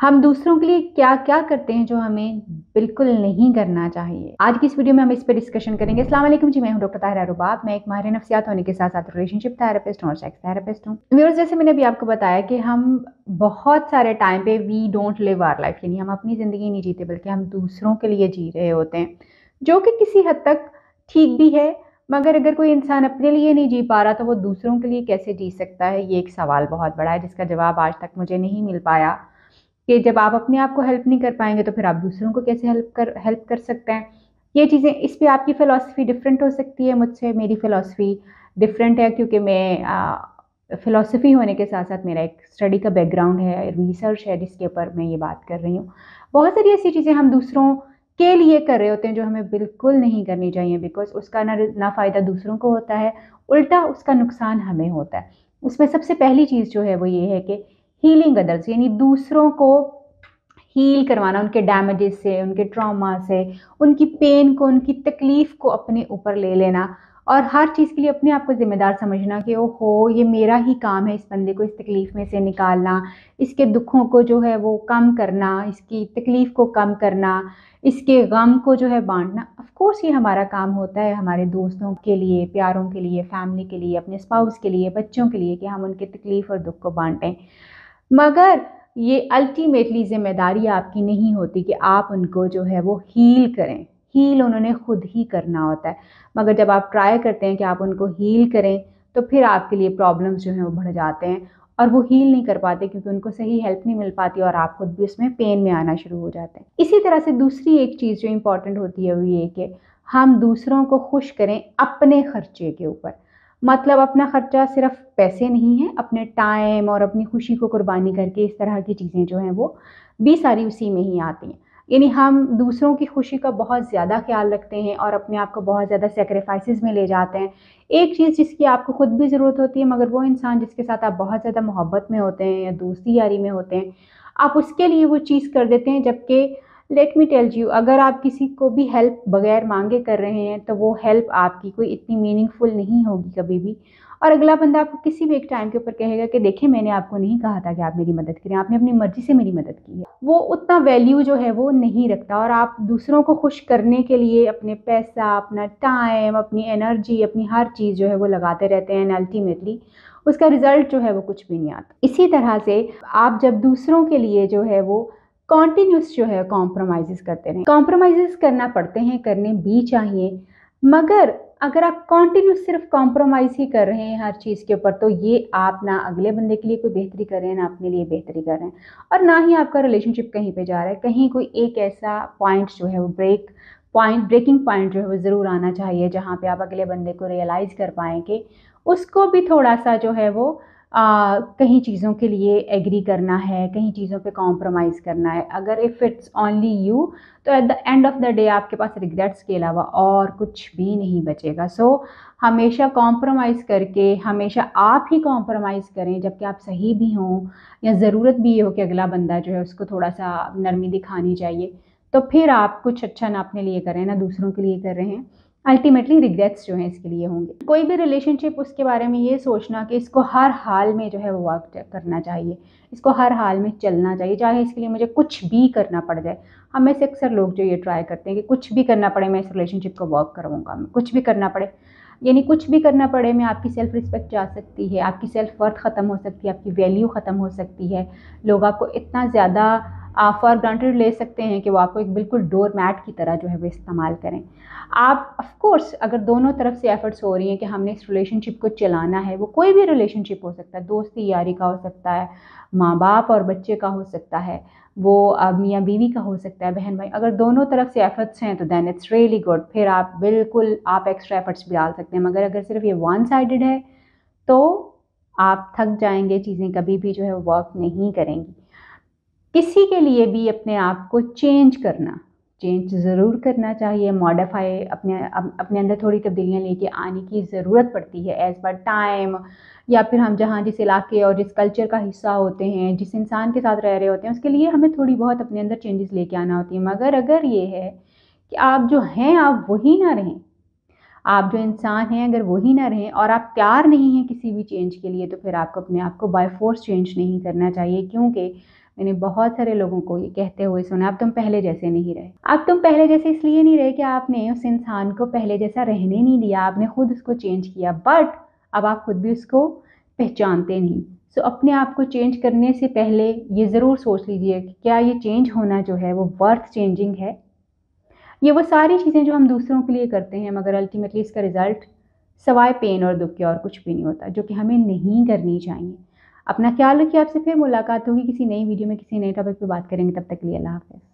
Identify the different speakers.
Speaker 1: हम दूसरों के लिए क्या क्या करते हैं जो हमें बिल्कुल नहीं करना चाहिए आज की इस वीडियो में हम इस पर डिस्कशन करेंगे अस्सलाम वालेकुम जी मैं हूं डॉक्टर ताहिरा रुबाब मैं एक माहिर नफसियात होने के साथ साथ रिलेशनशिप थेरेपिस्ट और सेक्स थेरेपिस्ट हूं व्यूअर्स जैसे मैंने अभी आपको बताया कि हम बहुत सारे टाइम पे we don't live our life यानी हम अपनी ज़िंदगी नहीं जीते बल्कि हम दूसरों के लिए जी रहे होते हैं जो कि किसी हद तक ठीक भी है मगर अगर कोई इंसान अपने लिए नहीं जी पा रहा तो वो दूसरों के लिए कैसे जी सकता है ये एक सवाल बहुत बड़ा है जिसका जवाब आज तक मुझे नहीं मिल पाया कि जब आप अपने आप को हेल्प नहीं कर पाएंगे तो फिर आप दूसरों को कैसे हेल्प कर हेल्प कर सकते हैं ये चीज़ें इस पर आपकी फ़िलासफ़ी डिफरेंट हो सकती है मुझसे मेरी फ़िलासफ़ी डिफरेंट है क्योंकि मैं फ़िलासफ़ी होने के साथ साथ मेरा एक स्टडी का बैकग्राउंड है रिसर्च है जिसके ऊपर मैं ये बात कर रही हूँ बहुत सारी ऐसी चीज़ें हम दूसरों के लिए कर रहे होते हैं जो हमें बिल्कुल नहीं करनी चाहिए बिकॉज उसका ना ना फ़ायदा दूसरों को होता है उल्टा उसका नुकसान हमें होता है उसमें सबसे पहली चीज़ जो है वो ये है कि हीलिंग अदर्स यानी दूसरों को हील करवाना उनके डैमेजेस से उनके ट्रॉमा से उनकी पेन को उनकी तकलीफ़ को अपने ऊपर ले लेना और हर चीज़ के लिए अपने आप को ज़िम्मेदार समझना कि ओ हो ये मेरा ही काम है इस बंदे को इस तकलीफ़ में से निकालना इसके दुखों को जो है वो कम करना इसकी तकलीफ़ को कम करना इसके गम को जो है बांटना ऑफकोर्स ये हमारा काम होता है हमारे दोस्तों के लिए प्यारों के लिए फैमिली के लिए अपने स्पाउस के लिए बच्चों के लिए कि हम उनके तकलीफ़ और दुख को बांटें मगर ये अल्टीमेटली ज़िम्मेदारी आपकी नहीं होती कि आप उनको जो है वो हील करें हील उन्होंने खुद ही करना होता है मगर जब आप ट्राई करते हैं कि आप उनको हील करें तो फिर आपके लिए प्रॉब्लम्स जो हैं वो बढ़ जाते हैं और वो हील नहीं कर पाते क्योंकि उनको सही हेल्प नहीं मिल पाती और आप खुद भी उसमें पेन में आना शुरू हो जाते हैं इसी तरह से दूसरी एक चीज़ जो इम्पॉर्टेंट होती है वो ये कि हम दूसरों को खुश करें अपने खर्चे के ऊपर मतलब अपना खर्चा सिर्फ पैसे नहीं है अपने टाइम और अपनी खुशी को कुर्बानी करके इस तरह की चीज़ें जो हैं वो भी सारी उसी में ही आती हैं यानी हम दूसरों की खुशी का बहुत ज़्यादा ख्याल रखते हैं और अपने आप को बहुत ज़्यादा सेक्रीफाइसेस में ले जाते हैं एक चीज़ जिसकी आपको खुद भी ज़रूरत होती है मगर वो इंसान जिसके साथ आप बहुत ज़्यादा मोहब्बत में होते हैं या दोस्ती यारी में होते हैं आप उसके लिए वो चीज़ कर देते हैं जबकि लेट मी टेल यू अगर आप किसी को भी हेल्प बगैर मांगे कर रहे हैं तो वो हेल्प आपकी कोई इतनी मीनिंगफुल नहीं होगी कभी भी और अगला बंदा आपको किसी भी एक टाइम के ऊपर कहेगा कि देखिए मैंने आपको नहीं कहा था कि आप मेरी मदद करें आपने अपनी मर्ज़ी से मेरी मदद की है वो उतना वैल्यू जो है वो नहीं रखता और आप दूसरों को खुश करने के लिए अपने पैसा अपना टाइम अपनी एनर्जी अपनी हर चीज़ जो है वो लगाते रहते हैं अल्टीमेटली उसका रिज़ल्ट जो है वो कुछ भी नहीं आता इसी तरह से आप जब दूसरों के लिए जो है वो कॉन्टिन्यूस जो है कॉम्प्रोमाइज़ करते रहें कॉम्प्रोमाइज़ करना पड़ते हैं करने भी चाहिए मगर अगर आप कॉन्टिन्यूस सिर्फ कॉम्प्रोमाइज़ ही कर रहे हैं हर चीज़ के ऊपर तो ये आप ना अगले बंदे के लिए कोई बेहतरी कर रहे हैं ना अपने लिए बेहतरी कर रहे हैं और ना ही आपका रिलेशनशिप कहीं पे जा रहा है कहीं कोई एक ऐसा पॉइंट जो है वो ब्रेक पॉइंट ब्रेकिंग पॉइंट जो है वो ज़रूर आना चाहिए जहाँ पर आप अगले बंदे को रियलाइज़ कर पाएँ कि उसको भी थोड़ा सा जो है वो कहीं चीज़ों के लिए एग्री करना है कहीं चीज़ों पे कॉम्प्रोमाइज़ करना है अगर इफ़ इट्स ओनली यू तो at the end of the day आपके पास रिग्रेट्स के अलावा और कुछ भी नहीं बचेगा सो so, हमेशा कॉम्प्रोमाइज़ करके हमेशा आप ही कॉम्प्रोमाइज़ करें जबकि आप सही भी हों या ज़रूरत भी ये हो कि अगला बंदा जो है उसको थोड़ा सा नरमी दिखानी चाहिए तो फिर आप कुछ अच्छा ना अपने लिए करें ना दूसरों के लिए कर रहे हैं अल्टीमेटली रिग्रेट्स जो हैं इसके लिए होंगे कोई भी रिलेशनशिप उसके बारे में ये सोचना कि इसको हर हाल में जो है वो वर्क करना चाहिए इसको हर हाल में चलना चाहिए चाहे इसके लिए मुझे कुछ भी करना पड़ जाए हमें से अक्सर लोग जो ये ट्राई करते हैं कि कुछ भी करना पड़े मैं इस रिलेशनशिप को वर्क करूँगा मैं कुछ भी करना पड़े यानी कुछ भी करना पड़े मैं आपकी सेल्फ़ रिस्पेक्ट जा सकती है आपकी सेल्फ़ वर्थ ख़त्म हो सकती है आपकी वैल्यू ख़त्म हो सकती है लोग आपको इतना ज़्यादा आप फॉर ग्रांटेड ले सकते हैं कि वो आपको एक बिल्कुल डोर मैट की तरह जो है वो इस्तेमाल करें आप ऑफ कोर्स अगर दोनों तरफ से एफर्ट्स हो रही हैं कि हमने इस रिलेशनशिप को चलाना है वो कोई भी रिलेशनशिप हो सकता है दोस्ती यारी का हो सकता है माँ बाप और बच्चे का हो सकता है वो मियाँ बीवी का हो सकता है बहन भाई अगर दोनों तरफ से एफर्ट्स हैं तो देन इट्स रियली गुड फिर आप बिल्कुल आप एक्स्ट्रा एफर्ट्स भी डाल सकते हैं मगर अगर सिर्फ ये वन साइडेड है तो आप थक जाएंगे चीज़ें कभी भी जो है वर्क नहीं करेंगी किसी के लिए भी अपने आप को चेंज करना चेंज ज़रूर करना चाहिए मॉडिफाई अपने अपने अंदर थोड़ी तब्दीलियाँ लेके आने की ज़रूरत पड़ती है एज़ पर टाइम या फिर हम जहाँ जिस इलाके और जिस कल्चर का हिस्सा होते हैं जिस इंसान के साथ रह रहे होते हैं उसके लिए हमें थोड़ी बहुत अपने अंदर चेंजेस लेके आना होती है मगर अगर ये है कि आप जो हैं आप वही ना रहें आप जो इंसान हैं अगर वही ना रहें और आप तैयार नहीं हैं किसी भी चेंज के लिए तो फिर आपको अपने आप को बाय फोर्स चेंज नहीं करना चाहिए क्योंकि मैंने बहुत सारे लोगों को ये कहते हुए सुना अब तुम पहले जैसे नहीं रहे अब तुम पहले जैसे इसलिए नहीं रहे कि आपने उस इंसान को पहले जैसा रहने नहीं दिया आपने खुद उसको चेंज किया बट अब आप खुद भी उसको पहचानते नहीं सो अपने आप को चेंज करने से पहले ये ज़रूर सोच लीजिए कि क्या ये चेंज होना जो है वो वर्थ चेंजिंग है ये वो सारी चीज़ें जो हम दूसरों के लिए करते हैं मगर अल्टीमेटली इसका रिज़ल्ट सवाए पेन और दुख के और कुछ भी नहीं होता जो कि हमें नहीं करनी चाहिए अपना ख्याल रखिए आपसे फिर मुलाकात होगी किसी नई वीडियो में किसी नए टॉपिक पर बात करेंगे तब तक के लिए अल्लाह हाफिज़